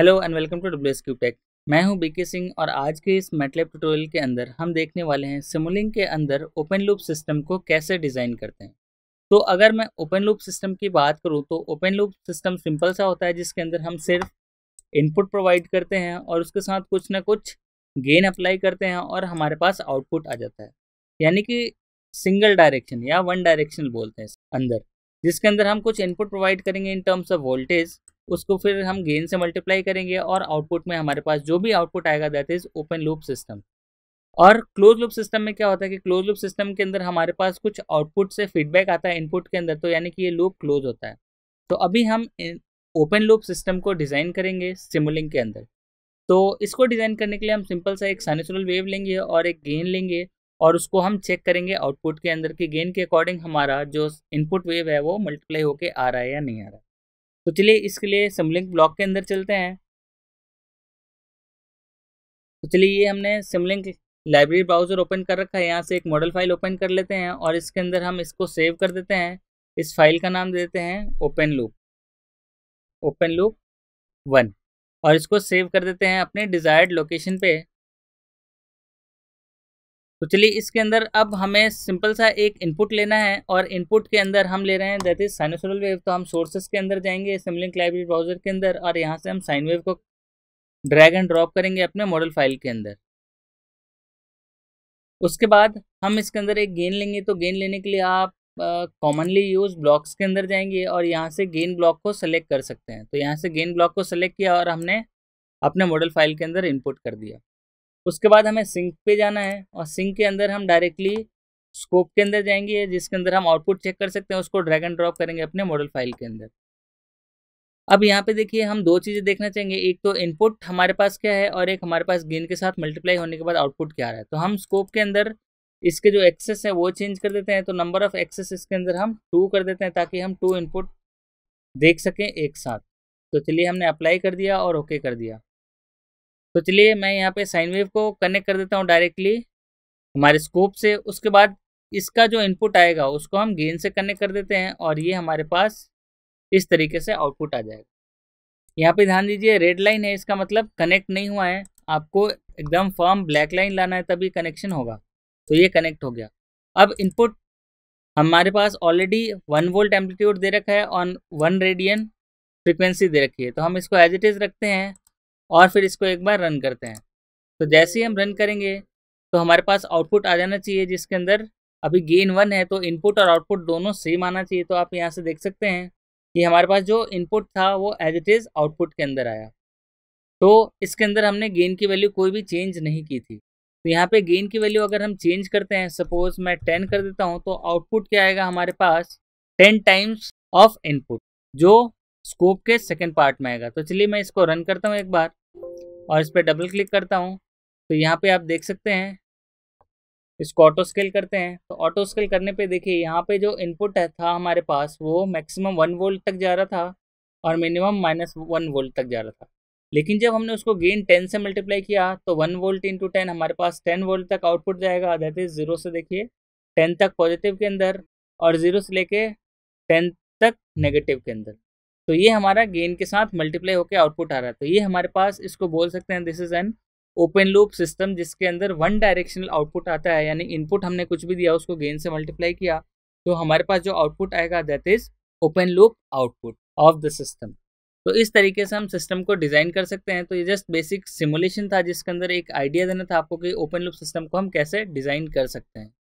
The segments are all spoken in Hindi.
hello and welcome to W S tech मैं हूं बीके सिंह और आज के इस मेटलेप ट्यूटोरियल के अंदर हम देखने वाले हैं सिमुलिंग के अंदर ओपन लूप सिस्टम को कैसे डिज़ाइन करते हैं तो अगर मैं ओपन लूप सिस्टम की बात करूं तो ओपन लूप सिस्टम सिंपल सा होता है जिसके अंदर हम सिर्फ इनपुट प्रोवाइड करते हैं और उसके साथ कुछ ना कुछ गेन अप्लाई करते हैं और हमारे पास आउटपुट आ जाता है यानी कि सिंगल डायरेक्शन या वन डायरेक्शन बोलते हैं अंदर जिसके अंदर हम कुछ इनपुट प्रोवाइड करेंगे इन टर्म्स ऑफ वोल्टेज उसको फिर हम गेन से मल्टीप्लाई करेंगे और आउटपुट में हमारे पास जो भी आउटपुट आएगा that is open loop system और क्लोज लूप सिस्टम में क्या होता है कि क्लोज लूप सिस्टम के अंदर हमारे पास कुछ आउटपुट से फीडबैक आता है इनपुट के अंदर तो यानी कि ये लूप क्लोज होता है तो अभी हम ओपन लूप सिस्टम को डिज़ाइन करेंगे सिमुलिंग के अंदर तो इसको डिज़ाइन करने के लिए हम सिंपल सा एक सैनिचुरल वेव लेंगे और एक गेन लेंगे और उसको हम चेक करेंगे आउटपुट के अंदर कि गेन के अकॉर्डिंग हमारा जो इनपुट वेव है वो मल्टीप्लाई होके आ रहा है या नहीं आ रहा तो चलिए इसके लिए सिमलिंक ब्लॉक के अंदर चलते हैं तो चलिए ये हमने सिमलिंक लाइब्रेरी ब्राउज़र ओपन कर रखा है यहाँ से एक मॉडल फाइल ओपन कर लेते हैं और इसके अंदर हम इसको सेव कर देते हैं इस फाइल का नाम देते हैं open loop open loop one और इसको सेव कर देते हैं अपने डिज़ायर्ड लोकेशन पे तो चलिए इसके अंदर अब हमें सिंपल सा एक इनपुट लेना है और इनपुट के अंदर हम ले रहे हैं दैट इज साइनोसोरल वेव तो हम सोर्सेस के अंदर जाएंगे सिमलिंक लाइब्रेरी ब्राउजर के अंदर और यहाँ से हम साइन वेव को ड्रैग एंड ड्रॉप करेंगे अपने मॉडल फाइल के अंदर उसके बाद हम इसके अंदर एक गेन लेंगे तो गेन लेने के लिए आप कॉमनली यूज ब्लॉक्स के अंदर जाएंगे और यहाँ से गेन ब्लॉक को सेलेक्ट कर सकते हैं तो यहाँ से गेन ब्लॉक को सेलेक्ट किया और हमने अपने मॉडल फाइल के अंदर इनपुट कर दिया उसके बाद हमें सिंक पे जाना है और सिंक के अंदर हम डायरेक्टली स्कोप के अंदर जाएंगे जिसके अंदर हम आउटपुट चेक कर सकते हैं उसको ड्रैग एंड ड्रॉप करेंगे अपने मॉडल फाइल के अंदर अब यहाँ पे देखिए हम दो चीज़ें देखना चाहेंगे एक तो इनपुट हमारे पास क्या है और एक हमारे पास गेन के साथ मल्टीप्लाई होने के बाद आउटपुट क्या आ रहा है तो हम स्कोप के अंदर इसके जो एक्सेस है वो चेंज कर देते हैं तो नंबर ऑफ एक्सेस इसके अंदर हम टू कर देते हैं ताकि हम टू इनपुट देख सकें एक साथ तो चलिए हमने अप्लाई कर दिया और ओके okay कर दिया तो चलिए मैं यहाँ पे साइन वेव को कनेक्ट कर देता हूँ डायरेक्टली हमारे स्कोप से उसके बाद इसका जो इनपुट आएगा उसको हम गेन से कनेक्ट कर देते हैं और ये हमारे पास इस तरीके से आउटपुट आ जाएगा यहाँ पे ध्यान दीजिए रेड लाइन है इसका मतलब कनेक्ट नहीं हुआ है आपको एकदम फॉर्म ब्लैक लाइन लाना है तभी कनेक्शन होगा तो ये कनेक्ट हो गया अब इनपुट हमारे पास ऑलरेडी वन वोल्ट एम्पलीट्यूड दे रखा है और वन रेडियन फ्रिक्वेंसी दे रखी है तो हम इसको एज इट इज़ रखते हैं और फिर इसको एक बार रन करते हैं तो जैसे ही हम रन करेंगे तो हमारे पास आउटपुट आ जाना चाहिए जिसके अंदर अभी गेन वन है तो इनपुट और आउटपुट दोनों सेम आना चाहिए तो आप यहाँ से देख सकते हैं कि हमारे पास जो इनपुट था वो एज इट इज़ आउटपुट के अंदर आया तो इसके अंदर हमने गेन की वैल्यू कोई भी चेंज नहीं की थी तो यहाँ पे गेन की वैल्यू अगर हम चेंज करते हैं सपोज मैं टेन कर देता हूँ तो आउटपुट क्या आएगा हमारे पास टेन टाइम्स ऑफ इनपुट जो स्कोप के सेकेंड पार्ट में आएगा तो चलिए मैं इसको रन करता हूँ एक बार और इस पर डबल क्लिक करता हूँ तो यहाँ पे आप देख सकते हैं इसको ऑटो स्केल करते हैं तो ऑटो स्केल करने पे देखिए यहाँ पे जो इनपुट था हमारे पास वो मैक्सिमम वन वोल्ट तक जा रहा था और मिनिमम माइनस वन वोल्ट तक जा रहा था लेकिन जब हमने उसको गेन टेन से मल्टीप्लाई किया तो वन वोल्ट इंटू टेन हमारे पास टेन वोल्ट तक आउटपुट जाएगा दैट ज़ीरो से देखिए टेन तक पॉजिटिव के अंदर और ज़ीरो से लेके टेन तक नेगेटिव के अंदर तो ये हमारा गेन के साथ मल्टीप्लाई होकर आउटपुट आ रहा है तो ये हमारे पास इसको बोल सकते हैं this is an open loop system जिसके अंदर वन डायरेक्शनल आउटपुट आता है यानी इनपुट हमने कुछ भी दिया उसको गेन से मल्टीप्लाई किया तो हमारे पास जो आउटपुट आएगा that is open loop output of the system तो इस तरीके से हम सिस्टम को डिज़ाइन कर सकते हैं तो ये जस्ट बेसिक सिमुलेशन था जिसके अंदर एक आइडिया देना था आपको कि ओपन लूप सिस्टम को हम कैसे डिज़ाइन कर सकते हैं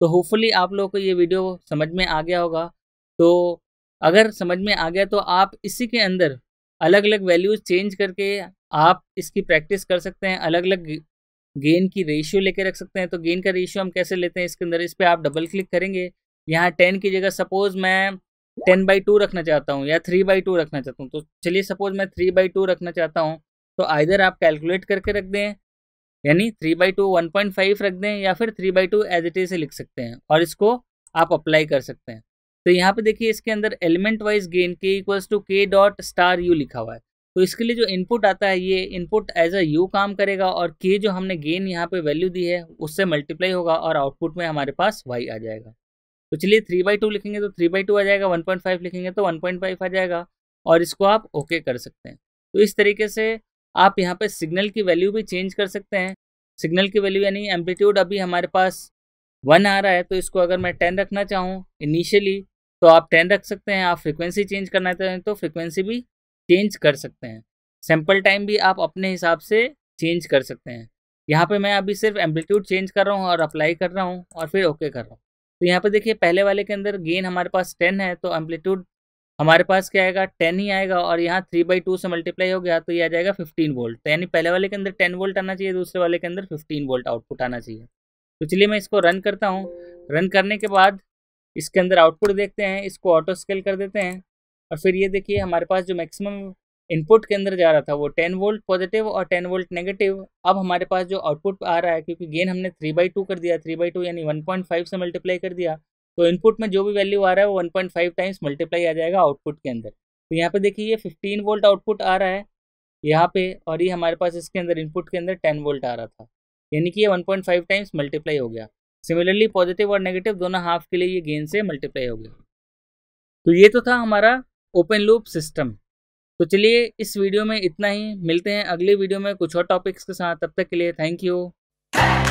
तो होपफुली आप लोगों को ये वीडियो समझ में आ गया होगा तो अगर समझ में आ गया तो आप इसी के अंदर अलग अलग वैल्यूज चेंज करके आप इसकी प्रैक्टिस कर सकते हैं अलग अलग गेन की रेशियो लेके रख सकते हैं तो गेन का रेशियो हम कैसे लेते हैं इसके अंदर इस पर आप डबल क्लिक करेंगे यहाँ टेन की जगह सपोज मैं टेन बाई टू रखना चाहता हूँ या थ्री बाई टू रखना चाहता हूँ तो चलिए सपोज मैं थ्री बाई टू रखना चाहता हूँ तो आइधर आप कैलकुलेट करके रख दें यानी three by two one point five रख दें या फिर three by two as it is लिख सकते हैं और इसको आप अप्लाई कर सकते हैं तो यहाँ पे देखिए इसके अंदर element wise gain K equals to K dot star U लिखा हुआ है तो इसके लिए जो इनपुट आता है ये इनपुट एज अ यू काम करेगा और के जो हमने गेन यहाँ पे वैल्यू दी है उससे मल्टीप्लाई होगा और आउटपुट में हमारे पास वाई आ जाएगा तो चलिए थ्री बाई टू लिखेंगे तो थ्री बाई टू आ जाएगा वन पॉइंट फाइव लिखेंगे तो वन पॉइंट फाइव आ जाएगा और इसको आप ओके कर सकते हैं तो इस तरीके से आप यहाँ पर सिग्नल की वैल्यू भी चेंज कर सकते हैं सिग्नल की वैल्यू यानी एम्पलीट्यूड अभी हमारे पास वन आ रहा है तो इसको अगर मैं टेन रखना चाहूँ इनिशियली तो आप टेन रख सकते हैं आप फ्रिक्वेंसी चेंज करना चाहते हैं तो फ्रिक्वेंसी भी चेंज कर सकते हैं सैम्पल टाइम भी आप अपने हिसाब से चेंज कर सकते हैं यहाँ पे मैं अभी सिर्फ एम्पलीट्यूड चेंज कर रहा हूँ और अप्लाई कर रहा हूँ और फिर ओके कर रहा हूँ तो यहाँ पे देखिए पहले वाले के अंदर गेन हमारे पास टेन है तो एम्पलीट्यूड हमारे पास क्या आएगा टेन ही आएगा और यहाँ थ्री बाई टू से मल्टीप्लाई हो गया तो ये आ जाएगा फिफ्टीन वोल्ट तो यानी पहले वाले के अंदर टेन वोल्ट आना चाहिए दूसरे वाले के अंदर फिफ्टीन वोल्ट आउटपुट आना चाहिए तो चलिए मैं इसको रन करता हूँ रन करने के बाद इसके अंदर आउटपुट देखते हैं इसको ऑटो स्केल कर देते हैं और फिर ये देखिए हमारे पास जो मैक्सिमम इनपुट के अंदर जा रहा था वो टेन वोल्ट पॉजिटिव और टेन वोल्ट नेगेटिव अब हमारे पास जो आउटपुट आ रहा है क्योंकि गेन हमने थ्री बाई टू कर दिया थ्री बाई टू यानी वन पॉइंट फाइव से मल्टीप्लाई कर दिया तो इनपुट में जो भी वैल्यू आ रहा है वो one point five times multiply आ जाएगा आउटपुट के अंदर तो यहाँ पे देखिए ये फिफ्टीन वोल्ट आउटपुट आ रहा है यहाँ पर और ये हमारे पास इसके अंदर इनपुट के अंदर टेन वोल्ट आ रहा था यानी कि ये one point five times multiply हो गया सिमिलरली पॉजिटिव और नेगेटिव दोनों हाफ के लिए ये गेन से मल्टीप्लाई हो गया तो ये तो था हमारा ओपन लूप सिस्टम तो चलिए इस वीडियो में इतना ही मिलते हैं अगले वीडियो में कुछ और टॉपिक्स के साथ तब तक के लिए थैंक यू